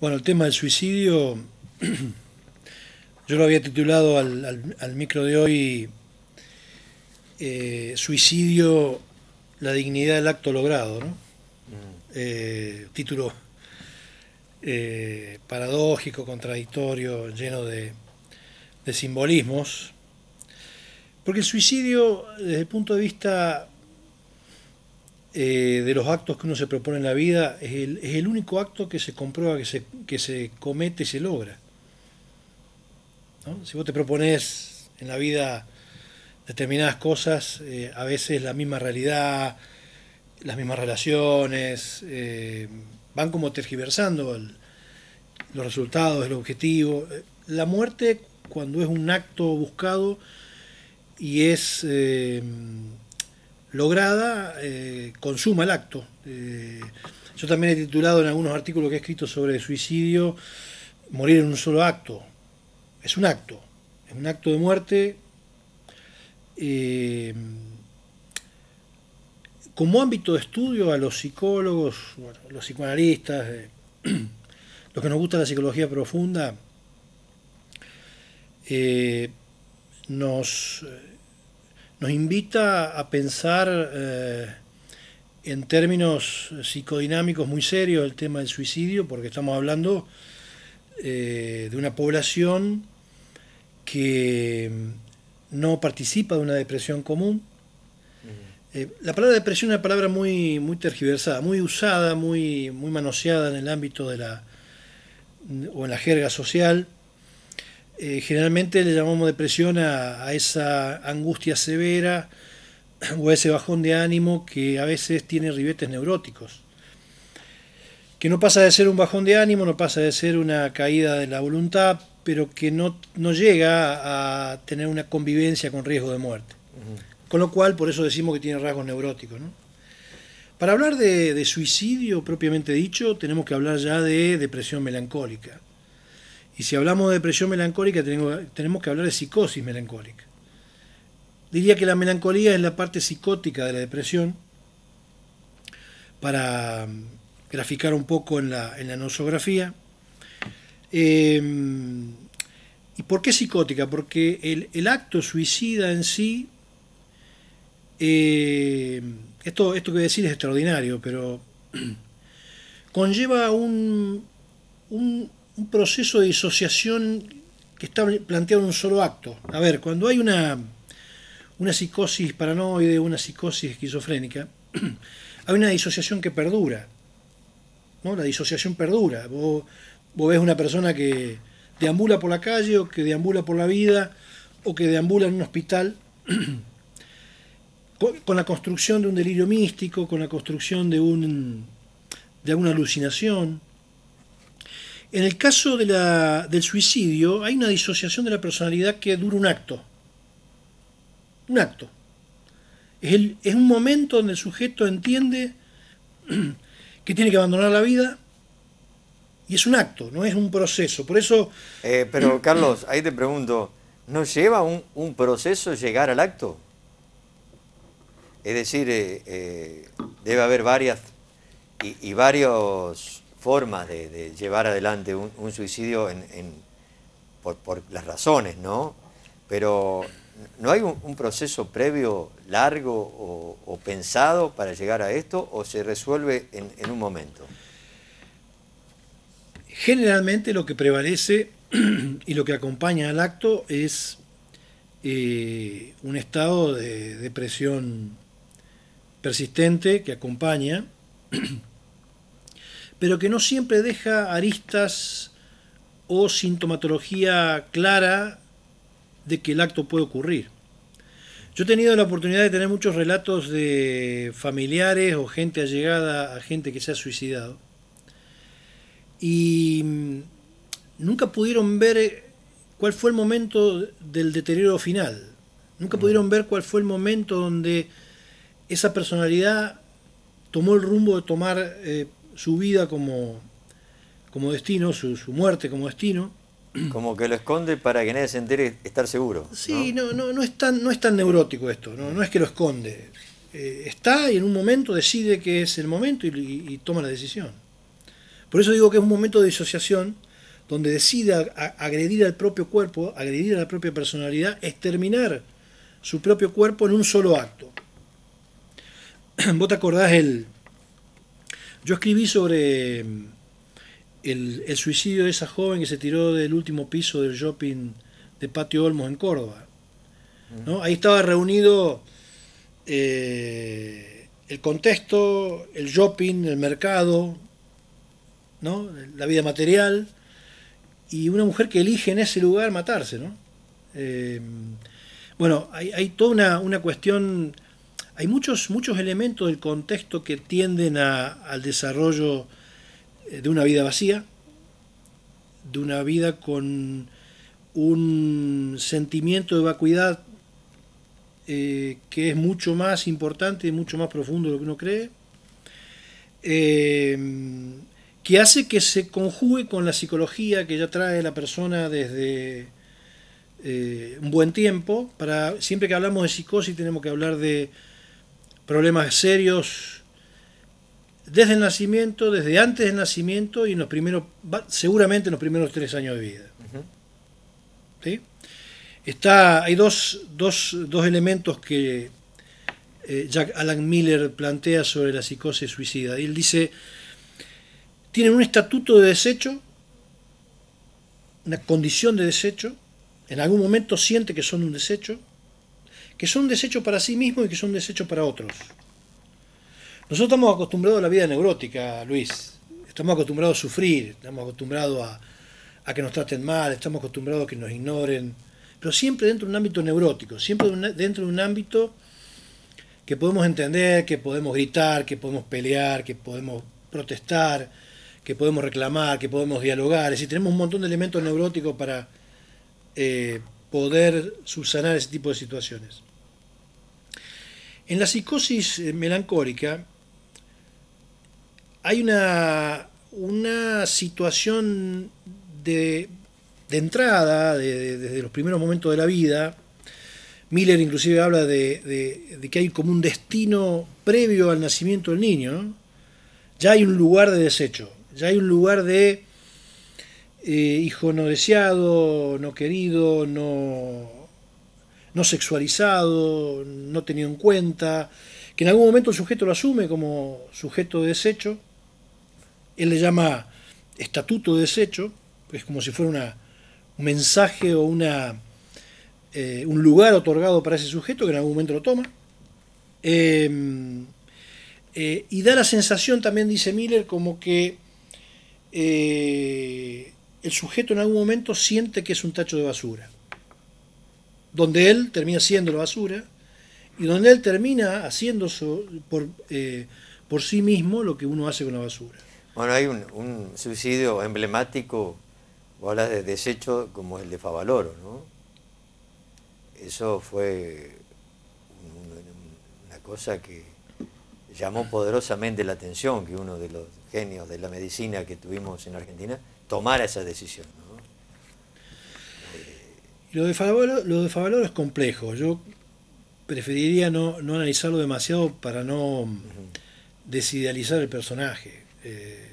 Bueno, el tema del suicidio, yo lo había titulado al, micro de hoy, eh, Suicidio, la dignidad del acto logrado, ¿no? Mm. Eh, título eh, paradójico, contradictorio, lleno de, de simbolismos, porque el suicidio, desde el punto de vista eh, de los actos que uno se propone en la vida es el, único acto que se comprueba, que se, se comete y se logra. Si vos te propones en la vida determinadas cosas, eh, a veces la misma realidad, las mismas relaciones, eh, van como tergiversando los resultados, el objetivo. La muerte, cuando es un acto buscado y es lograda eh, consuma el acto. Eh, yo también he titulado en algunos artículos que he escrito sobre suicidio, morir en un solo acto. Es un acto, es un acto de muerte. Eh, como ámbito de estudio a los psicólogos, los psicoanalistas, los que nos gusta la psicología profunda, nos nos invita a pensar eh, en términos psicodinámicos muy serios el tema del suicidio, porque estamos hablando eh, de una población que mm, no participa de una depresión común. Eh, la palabra depresión es una palabra muy, muy tergiversada, muy usada, muy, muy manoseada en el ámbito de la mm, o en la jerga social eh, generalmente le llamamos depresión a, esa angustia severa o a ese bajón de ánimo que a veces tiene ribetes neuróticos. Que no pasa de ser un bajón de ánimo, no pasa de ser una caída de la voluntad, pero que no, no llega a tener una convivencia con riesgo de muerte. Con lo cual, por eso decimos que tiene rasgos neuróticos. Para hablar de suicidio propiamente dicho, tenemos que hablar ya de depresión melancólica y si hablamos de depresión melancólica, tenemos, que hablar de psicosis melancólica. Diría que la melancolía es la parte psicótica de la depresión, para mm, graficar un poco en la, nosografía. Em, ¿Y por qué psicótica? Porque el, acto suicida en sí, em, esto, esto que voy a decir es extraordinario, pero conlleva un, un, un proceso de disociación que está planteado en un solo acto. A ver, cuando hay una, una psicosis paranoide, una psicosis esquizofrénica, hay una disociación que perdura. ¿no? La disociación perdura. Vos, vos ves una persona que deambula por la calle o que deambula por la vida o que deambula en un hospital con la construcción de un delirio místico, con la construcción de, un, de alguna alucinación, en el caso del suicidio hay una disociación de la personalidad que dura un acto. Un acto. Es, un momento donde el sujeto entiende que tiene que abandonar la vida y es un acto, no es un proceso. Por eso... Eh, pero Carlos, ahí te pregunto, ¿no lleva un, proceso llegar al acto? Es decir, eh, eh, debe haber varias y varios formas de, llevar adelante un, suicidio por, las razones, ¿no? Pero ¿no hay un, proceso previo largo o, pensado para llegar a esto o se resuelve en, un momento? Generalmente lo que prevalece y lo que acompaña al acto es eh, un estado de depresión persistente que acompaña pero que no siempre deja aristas o sintomatología clara de que el acto puede ocurrir. Yo he tenido la oportunidad de tener muchos relatos de familiares o gente allegada a gente que se ha suicidado y mm, nunca pudieron ver eh, cuál fue el momento del deterioro final, nunca mm. pudieron ver cuál fue el momento donde esa personalidad tomó el rumbo de tomar eh, su vida como, como destino, su, muerte como destino. Como que lo esconde para que nadie se entere estar seguro. Sí, no, no, no, es tan, no neurótico esto, no, es que lo esconde. Eh, está y en un momento decide que es el momento y, toma la decisión. Por eso digo que es un momento de disociación donde decide agredir al propio cuerpo, agredir a la propia personalidad, exterminar su propio cuerpo en un solo acto. Vos te acordás el, yo escribí sobre mm, el, suicidio de esa joven que se tiró del último piso del shopping de Patio Olmos en Córdoba. Ahí estaba reunido eh, el contexto, el shopping, el mercado, ¿no? la vida material, y una mujer que elige en ese lugar matarse. ¿no? Eh, bueno, hay, toda una, una cuestión hay muchos, muchos elementos del contexto que tienden al desarrollo eh, de una vida vacía, de una vida con un sentimiento de vacuidad eh, que es mucho más importante y mucho más profundo de lo que uno cree, eh, que hace que se conjugue con la psicología que ya trae la persona desde un buen tiempo. Para, siempre que hablamos de psicosis tenemos que hablar de problemas serios desde el nacimiento, desde antes del nacimiento y en los primeros, seguramente en los primeros tres años de vida. Está, hay dos, elementos que eh, Jack Alan Miller plantea sobre la psicosis suicida. Y él dice, tienen un estatuto de desecho, una condición de desecho, en algún momento siente que son un desecho, que son desechos para sí mismos y que son desechos para otros. Nosotros estamos acostumbrados a la vida neurótica, Luis. Estamos acostumbrados a sufrir, estamos acostumbrados a, que nos traten mal, estamos acostumbrados a que nos ignoren, pero siempre dentro de un ámbito neurótico, siempre dentro de un ámbito que podemos entender, que podemos gritar, que podemos pelear, que podemos protestar, que podemos reclamar, que podemos dialogar. Es decir, tenemos un montón de elementos neuróticos para eh, poder subsanar ese tipo de situaciones. En la psicosis eh, melancólica hay una, una situación de, entrada desde los primeros momentos de la vida. Miller inclusive habla de, que hay como un destino previo al nacimiento del niño. Ya hay un lugar de desecho, ya hay un lugar de eh, hijo no deseado, no querido, no no sexualizado, no tenido en cuenta, que en algún momento el sujeto lo asume como sujeto de desecho, él le llama estatuto de desecho, es como si fuera un mensaje o una, eh, un lugar otorgado para ese sujeto que en algún momento lo toma. Em, eh, y da la sensación, también dice Miller, como que eh, el sujeto en algún momento siente que es un tacho de basura donde él termina siendo la basura y donde él termina haciendo por, eh, por sí mismo lo que uno hace con la basura. Bueno, hay un, suicidio emblemático, vos hablas de desecho como el de Favaloro, ¿no? Eso fue una cosa que llamó poderosamente la atención que uno de los genios de la medicina que tuvimos en Argentina tomara esa decisión. ¿no? Lo de, Favaloro, lo de es complejo. Yo preferiría no, analizarlo demasiado para no desidealizar el personaje. Eh,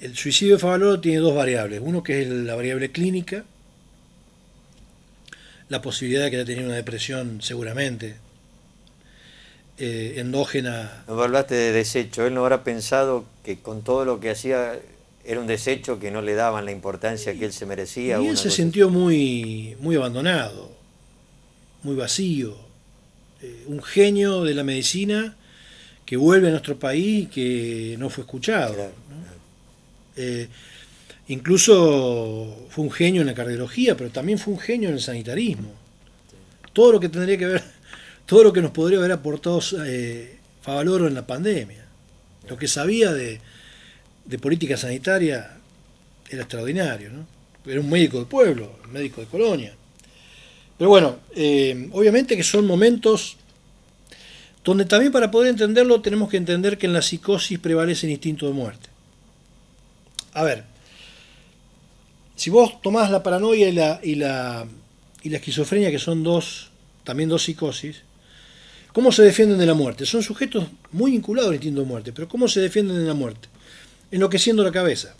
el suicidio de Favaloro tiene dos variables. Uno que es la variable clínica, la posibilidad de que haya tenido una depresión seguramente eh, endógena. No hablaste de desecho. Él no habrá pensado que con todo lo que hacía era un desecho que no le daban la importancia que él se merecía. Y él se sintió muy, muy abandonado, muy vacío. Eh, un genio de la medicina que vuelve a nuestro país y que no fue escuchado. Eh, incluso fue un genio en la cardiología, pero también fue un genio en el sanitarismo. Todo lo que tendría que ver, todo lo que nos podría haber aportado eh, Favaloro en la pandemia. Lo que sabía de, de política sanitaria era extraordinario, ¿no? Era un médico del pueblo, un médico de colonia. Pero bueno, eh, obviamente que son momentos donde también para poder entenderlo tenemos que entender que en la psicosis prevalece el instinto de muerte. A ver, si vos tomás la paranoia y la, y la, y la esquizofrenia, que son dos, también dos psicosis, ¿cómo se defienden de la muerte? Son sujetos muy vinculados al instinto de muerte, pero ¿cómo se defienden de la muerte? enloqueciendo la cabeza.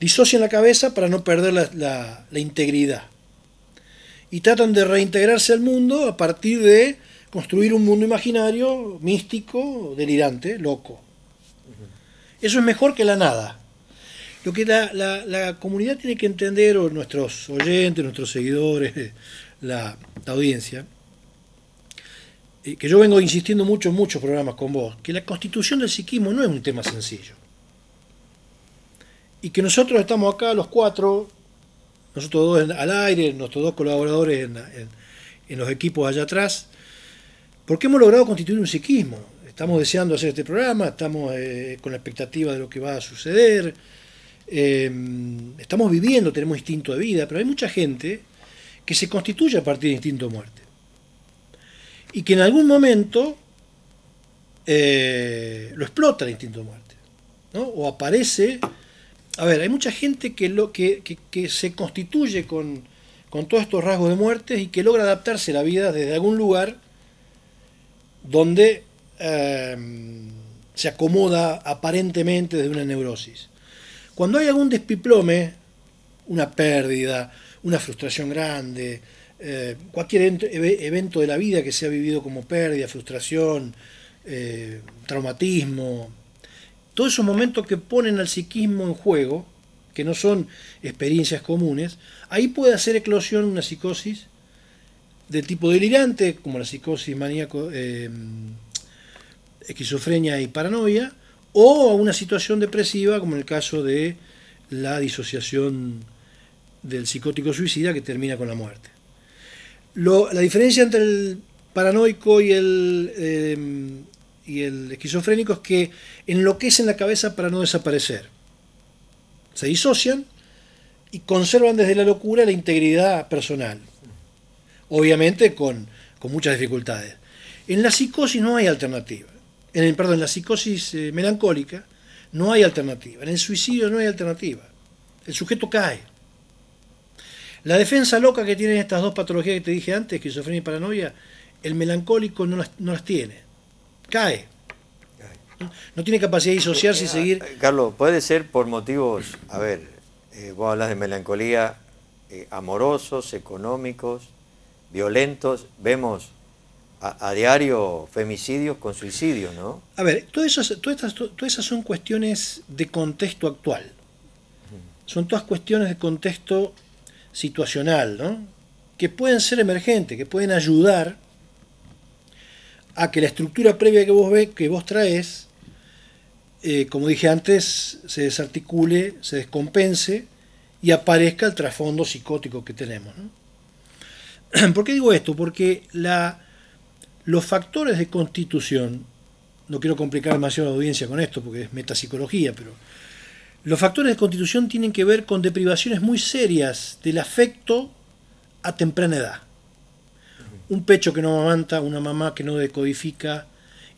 Disocian la cabeza para no perder la, integridad. Y tratan de reintegrarse al mundo a partir de construir un mundo imaginario, místico, delirante, loco. Eso es mejor que la nada. Lo que la, comunidad tiene que entender, o nuestros oyentes, nuestros seguidores, la audiencia, que yo vengo insistiendo mucho en muchos programas con vos, que la constitución del psiquismo no es un tema sencillo. Y que nosotros estamos acá los cuatro, nosotros dos al aire, nuestros dos colaboradores en, los equipos allá atrás, porque hemos logrado constituir un psiquismo. Estamos deseando hacer este programa, estamos eh, con la expectativa de lo que va a suceder, em, estamos viviendo, tenemos instinto de vida, pero hay mucha gente que se constituye a partir de instinto de muerte y que en algún momento eh, lo explota el instinto de muerte. O aparece... A ver, hay mucha gente que, que, se constituye con, todos estos rasgos de muerte y que logra adaptarse a la vida desde algún lugar donde em, se acomoda aparentemente desde una neurosis. Cuando hay algún despiplome, una pérdida, una frustración grande, eh, cualquier evento de la vida que se ha vivido como pérdida, frustración, eh, traumatismo, todos esos momentos que ponen al psiquismo en juego, que no son experiencias comunes, ahí puede hacer eclosión una psicosis del tipo delirante, como la psicosis maníaco, eh, esquizofrenia y paranoia, o a una situación depresiva, como en el caso de la disociación del psicótico suicida que termina con la muerte la diferencia entre el paranoico y el, em, y el esquizofrénico es que enloquecen la cabeza para no desaparecer. Se disocian y conservan desde la locura la integridad personal. Obviamente con, muchas dificultades. En la psicosis no hay alternativa. En, perdón, en la psicosis eh, melancólica no hay alternativa. En el suicidio no hay alternativa. El sujeto cae. La defensa loca que tienen estas dos patologías que te dije antes, esquizofrenia y paranoia, el melancólico no las, tiene. Cae. No tiene capacidad de disociarse y eh, seguir. Eh, Carlos, puede ser por motivos, a ver, eh, vos hablas de melancolía, amorosos, económicos, violentos. Vemos a, diario femicidios con suicidios, ¿no? A ver, todas esas, todas, todas esas son cuestiones de contexto actual. Son todas cuestiones de contexto situacional, ¿no? que pueden ser emergentes, que pueden ayudar a que la estructura previa que vos, ve, que vos traes, eh, como dije antes, se desarticule, se descompense y aparezca el trasfondo psicótico que tenemos. ¿Por qué digo esto? Porque la, los factores de constitución, no quiero complicar demasiado la audiencia con esto porque es metapsicología, pero los factores de constitución tienen que ver con deprivaciones muy serias del afecto a temprana edad. Un pecho que no amamanta, una mamá que no decodifica,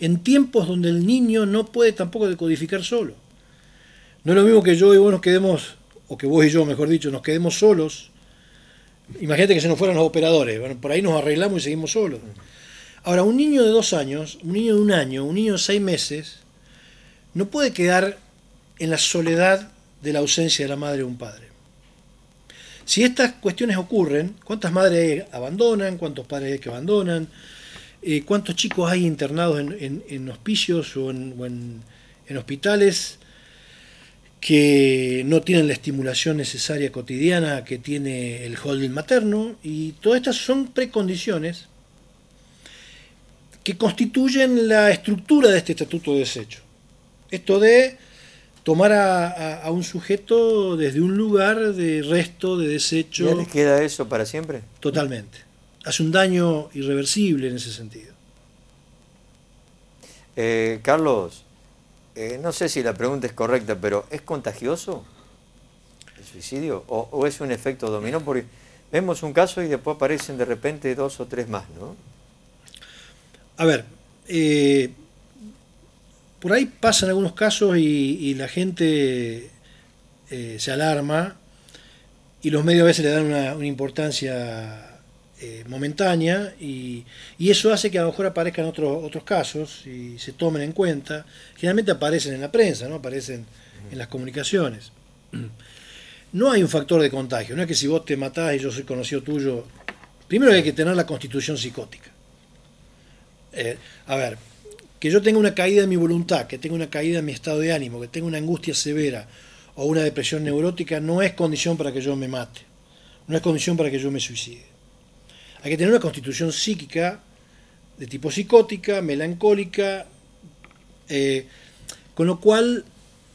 en tiempos donde el niño no puede tampoco decodificar solo. No es lo mismo que yo y vos nos quedemos, o que vos y yo, mejor dicho, nos quedemos solos. Imagínate que se nos fueran los operadores, por ahí nos arreglamos y seguimos solos. Ahora, un niño de dos años, un niño de un año, un niño de seis meses, no puede quedar en la soledad de la ausencia de la madre o un padre. Si estas cuestiones ocurren, ¿cuántas madres abandonan? ¿Cuántos padres hay que abandonan? Eh, ¿Cuántos chicos hay internados en, hospicios o, en, o en hospitales que no tienen la estimulación necesaria cotidiana que tiene el holding materno? Y todas estas son precondiciones que constituyen la estructura de este estatuto de desecho. Esto de tomar a, un sujeto desde un lugar de resto, de desecho. ¿Ya les queda eso para siempre? Totalmente. Hace un daño irreversible en ese sentido. Eh, Carlos, eh, no sé si la pregunta es correcta, pero ¿es contagioso el suicidio o, es un efecto dominó? Porque vemos un caso y después aparecen de repente dos o tres más, ¿no? A ver, eh, por ahí pasan algunos casos y, la gente eh, se alarma y los medios a veces le dan una, importancia eh, momentánea y, eso hace que a lo mejor aparezcan otros otros casos y se tomen en cuenta. Generalmente aparecen en la prensa, no aparecen en las comunicaciones. No hay un factor de contagio, no es que si vos te matás y yo soy conocido tuyo, primero hay que tener la constitución psicótica. Eh, a ver, que yo tenga una caída en mi voluntad, que tenga una caída en mi estado de ánimo, que tenga una angustia severa o una depresión neurótica, no es condición para que yo me mate, no es condición para que yo me suicide. Hay que tener una constitución psíquica de tipo psicótica, melancólica, eh, con lo cual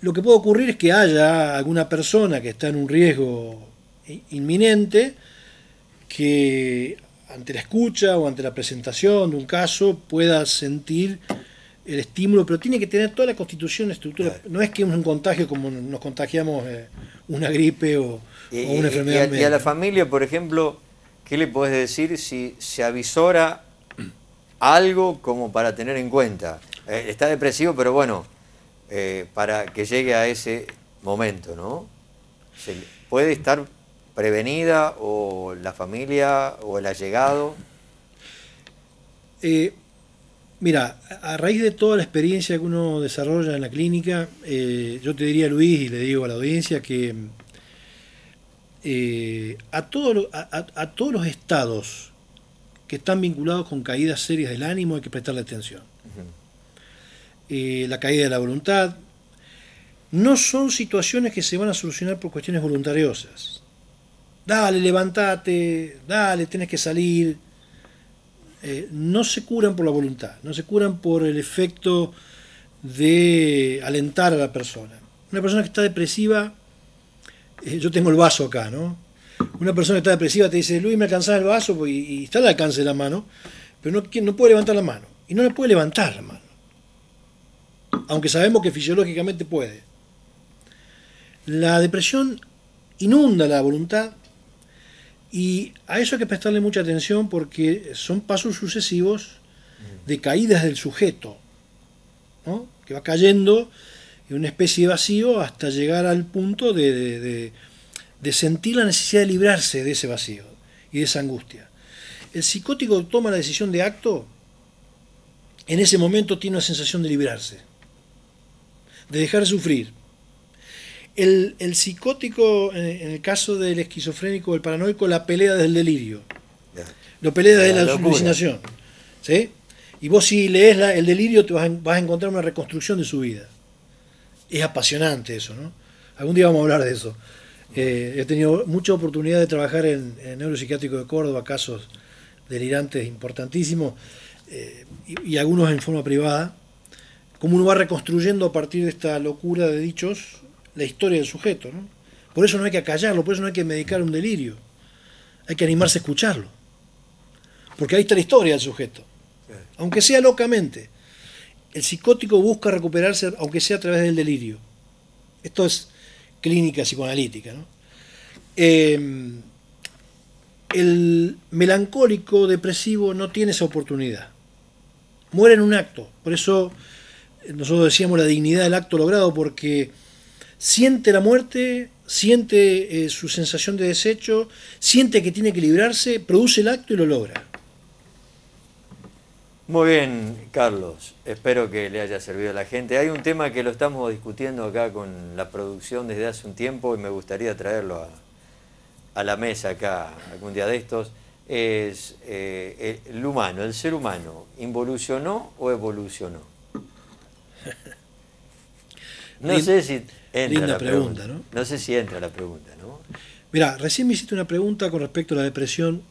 lo que puede ocurrir es que haya alguna persona que está en un riesgo inminente, que ante la escucha o ante la presentación de un caso pueda sentir el estímulo, pero tiene que tener toda la constitución, estructura. No es que es un contagio como nos contagiamos eh, una gripe o, una enfermedad. Y a, la familia, por ejemplo, ¿qué le puedes decir si se avisora algo como para tener en cuenta? Eh, está depresivo, pero bueno, eh, para que llegue a ese momento, ¿no? Se puede estar prevenida o la familia o el allegado. Eh, Mira, a raíz de toda la experiencia que uno desarrolla en la clínica, eh, yo te diría, Luis, y le digo a la audiencia, que eh, a, a, todos los estados que están vinculados con caídas serias del ánimo hay que prestarle atención. Eh, la caída de la voluntad. No son situaciones que se van a solucionar por cuestiones voluntariosas. Dale, levántate, dale, tienes que salir eh, no se curan por la voluntad, no se curan por el efecto de alentar a la persona. Una persona que está depresiva, eh, yo tengo el vaso acá, ¿no? Una persona que está depresiva te dice, Luis, me alcanzás el vaso pues, y, está al alcance de la mano, pero no, no puede levantar la mano. Y no le puede levantar la mano. Aunque sabemos que fisiológicamente puede. La depresión inunda la voluntad y a eso hay que prestarle mucha atención porque son pasos sucesivos de caídas del sujeto, que va cayendo en una especie de vacío hasta llegar al punto de, sentir la necesidad de librarse de ese vacío y de esa angustia. El psicótico toma la decisión de acto, en ese momento tiene una sensación de librarse, de dejar de sufrir, el, psicótico, en, el caso del esquizofrénico o el paranoico, la pelea del delirio. La Lo pelea de la, alucinación. ¿Sí? Y vos si lees el delirio te vas a, encontrar una reconstrucción de su vida. Es apasionante eso, ¿no? Algún día vamos a hablar de eso. Eh, he tenido mucha oportunidad de trabajar en, neuropsiquiátrico de Córdoba, casos delirantes importantísimos, eh, y, y, algunos en forma privada. Cómo uno va reconstruyendo a partir de esta locura de dichos la historia del sujeto. ¿no? Por eso no hay que acallarlo, por eso no hay que medicar un delirio. Hay que animarse a escucharlo. Porque ahí está la historia del sujeto. Aunque sea locamente. El psicótico busca recuperarse, aunque sea a través del delirio. Esto es clínica psicoanalítica. Em, el melancólico depresivo no tiene esa oportunidad. Muere en un acto. Por eso eh, nosotros decíamos la dignidad del acto logrado, porque siente la muerte, siente eh, su sensación de desecho, siente que tiene que librarse, produce el acto y lo logra. Muy bien, Carlos. Espero que le haya servido a la gente. Hay un tema que lo estamos discutiendo acá con la producción desde hace un tiempo y me gustaría traerlo a, la mesa acá algún día de estos. Es eh, el humano, el ser humano, ¿involucionó o evolucionó? No sé si Linda pregunta, ¿no? No sé si entra la pregunta, ¿no? Mira, recién me hiciste una pregunta con respecto a la depresión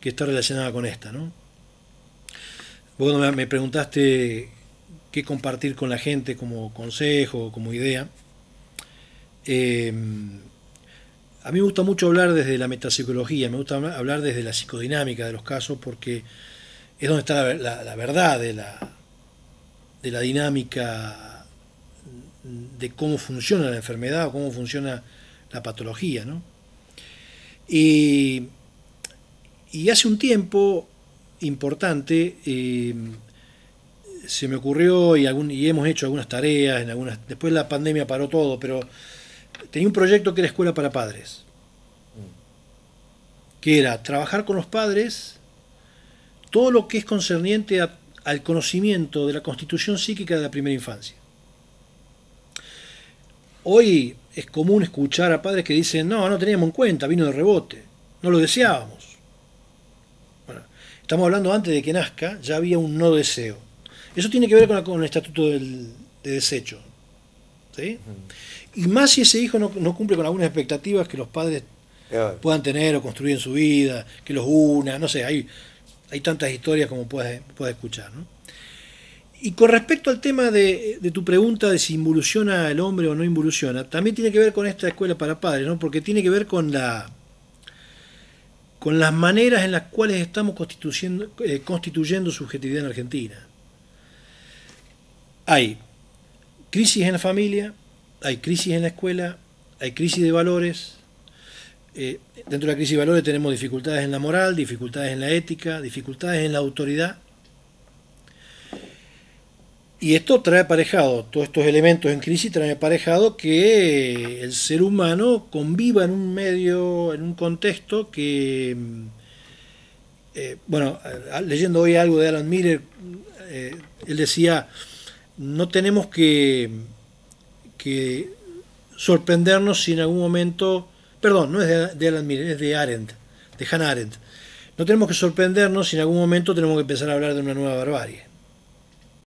que está relacionada con esta, ¿no? Vos me preguntaste qué compartir con la gente como consejo, como idea. Eh, a mí me gusta mucho hablar desde la metapsicología, me gusta hablar desde la psicodinámica de los casos porque es donde está la, verdad de la, de la dinámica de cómo funciona la enfermedad o cómo funciona la patología. Y, hace un tiempo importante eh, se me ocurrió y, hemos hecho algunas tareas, en algunas, después la pandemia paró todo, pero tenía un proyecto que era Escuela para Padres, que era trabajar con los padres todo lo que es concerniente al conocimiento de la constitución psíquica de la primera infancia. Hoy es común escuchar a padres que dicen, no, no teníamos en cuenta, vino de rebote, no lo deseábamos. Bueno, estamos hablando antes de que nazca, ya había un no deseo. Eso tiene que ver con, el estatuto de desecho. Y más si ese hijo no, cumple con algunas expectativas que los padres puedan tener o construir en su vida, que los una, no sé, hay, hay tantas historias como puedes, puedes escuchar. ¿no? Y con respecto al tema de, tu pregunta de si involuciona el hombre o no involuciona, también tiene que ver con esta escuela para padres, ¿no? Porque tiene que ver con la con las maneras en las cuales estamos eh, constituyendo, constituyendo subjetividad en Argentina. Hay crisis en la familia, hay crisis en la escuela, hay crisis de valores. Eh, dentro de la crisis de valores tenemos dificultades en la moral, dificultades en la ética, dificultades en la autoridad y esto trae aparejado, todos estos elementos en crisis traen aparejado que el ser humano conviva en un medio, en un contexto que, mm, eh, bueno, leyendo hoy algo de Alan Miller, eh, él decía, no tenemos que, sorprendernos si en algún momento, perdón, no es de, de Alan Miller, es de Arendt, de Hannah Arendt, no tenemos que sorprendernos si en algún momento tenemos que empezar a hablar de una nueva barbarie.